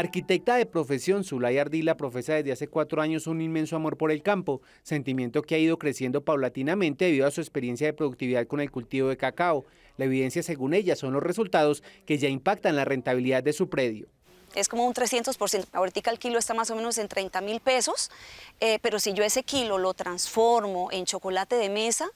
Arquitecta de profesión, Zulay Ardila profesa desde hace cuatro años un inmenso amor por el campo, sentimiento que ha ido creciendo paulatinamente debido a su experiencia de productividad con el cultivo de cacao. La evidencia, según ella, son los resultados que ya impactan la rentabilidad de su predio es como un 300%. Ahorita el kilo está más o menos en 30 mil pesos, eh, pero si yo ese kilo lo transformo en chocolate de mesa,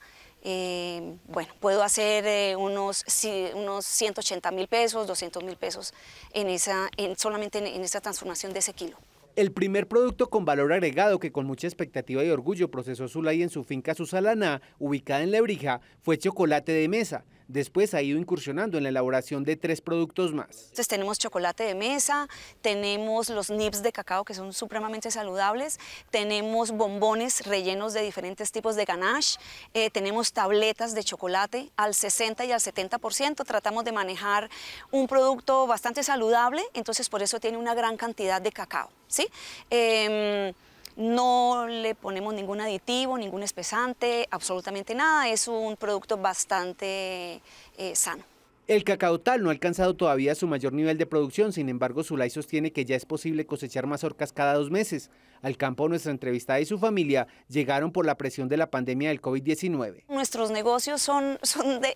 eh, bueno, puedo hacer eh, unos, 180 mil pesos, 200 mil pesos en esa, solamente en, esa transformación de ese kilo. El primer producto con valor agregado que con mucha expectativa y orgullo procesó Zulay en su finca Susalana, ubicada en Lebrija, fue chocolate de mesa. Después ha ido incursionando en la elaboración de tres productos más. Entonces tenemos chocolate de mesa, tenemos los nips de cacao que son supremamente saludables, tenemos bombones rellenos de diferentes tipos de ganache, eh, tenemos tabletas de chocolate al 60 y al 70%. Tratamos de manejar un producto bastante saludable, entonces por eso tiene una gran cantidad de cacao. ¿sí? Em, no le ponemos ningún aditivo, ningún espesante, absolutamente nada. Es un producto bastante eh, sano. El cacao tal no ha alcanzado todavía su mayor nivel de producción, sin embargo, Zulay sostiene que ya es posible cosechar más mazorcas cada dos meses. Al campo, nuestra entrevistada y su familia llegaron por la presión de la pandemia del COVID-19. Nuestros negocios son,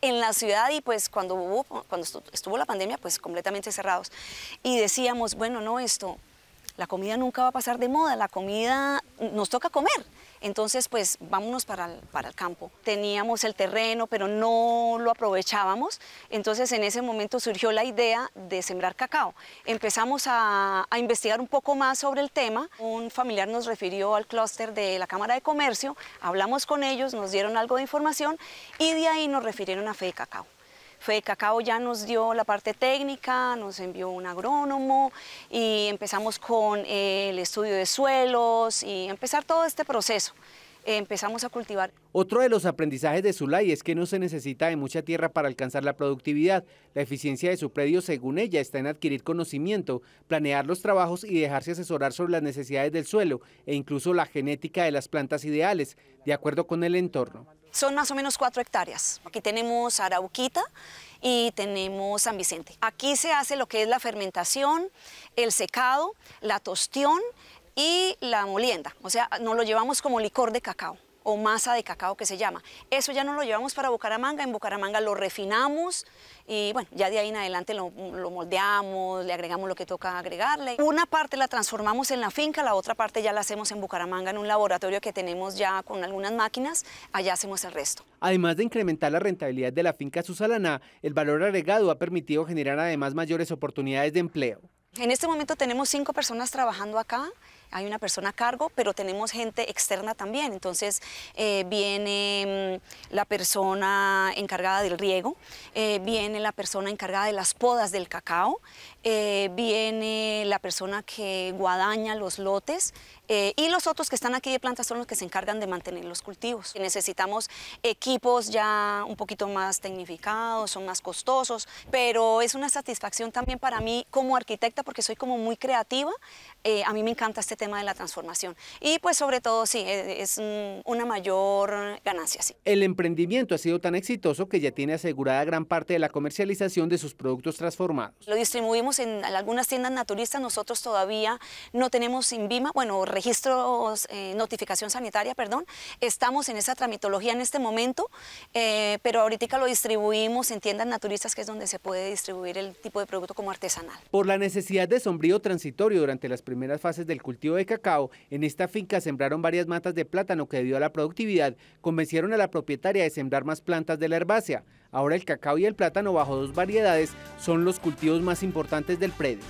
en la ciudad y pues cuando, cuando estuvo la pandemia, pues completamente cerrados. Y decíamos, bueno, no, esto, la comida nunca va a pasar de moda, la comida nos toca comer. Entonces, pues vámonos para el, campo. Teníamos el terreno, pero no lo aprovechábamos. Entonces, en ese momento surgió la idea de sembrar cacao. Empezamos a, a investigar un poco más sobre el tema. Un familiar nos refirió al clúster de la Cámara de Comercio, hablamos con ellos, nos dieron algo de información y de ahí nos refirieron a Fe de Cacao. Fue Cacao ya nos dio la parte técnica, nos envió un agrónomo y empezamos con eh, el estudio de suelos y empezar todo este proceso empezamos a cultivar. Otro de los aprendizajes de Zulay es que no se necesita de mucha tierra para alcanzar la productividad. La eficiencia de su predio, según ella, está en adquirir conocimiento, planear los trabajos y dejarse asesorar sobre las necesidades del suelo e incluso la genética de las plantas ideales, de acuerdo con el entorno. Son más o menos cuatro hectáreas. Aquí tenemos Arauquita y tenemos San Vicente. Aquí se hace lo que es la fermentación, el secado, la tostión y la molienda. O sea, nos lo llevamos como licor de cacao o masa de cacao que se llama. Eso ya no lo llevamos para Bucaramanga, en Bucaramanga lo refinamos y bueno, ya de ahí en adelante lo, moldeamos, le agregamos lo que toca agregarle. Una parte la transformamos en la finca, la otra parte ya la hacemos en Bucaramanga en un laboratorio que tenemos ya con algunas máquinas, allá hacemos el resto. Además de incrementar la rentabilidad de la finca Susalana, el valor agregado ha permitido generar además mayores oportunidades de empleo. En este momento tenemos cinco personas trabajando acá, hay una persona a cargo, pero tenemos gente externa también. Entonces eh, viene mm, la persona encargada del riego, eh, viene la persona encargada de las podas del cacao, eh, viene la persona que guadaña los lotes y los otros que están aquí de plantas son los que se encargan de mantener los cultivos. Necesitamos equipos ya un poquito más tecnificados, son más costosos, pero es una satisfacción también para mí como arquitecta porque soy como muy creativa. a mí me encanta este tema de la transformación. Y pues sobre todo, sí, e-, es, una mayor ganancia. El emprendimiento ha sido tan exitoso que ya tiene asegurada gran parte de la comercialización de sus productos transformados. Lo distribuimos en algunas tiendas naturistas, nosotros todavía no tenemos BIMA, bueno, registros, eh, notificación sanitaria, perdón, estamos en esa tramitología en este momento, eh, pero ahorita lo distribuimos en tiendas naturistas, que es donde se puede distribuir el tipo de producto como artesanal. Por la necesidad de sombrío transitorio durante las primeras fases del cultivo, de cacao, en esta finca sembraron varias matas de plátano que debido a la productividad convencieron a la propietaria de sembrar más plantas de la herbácea. Ahora el cacao y el plátano bajo dos variedades son los cultivos más importantes del predio.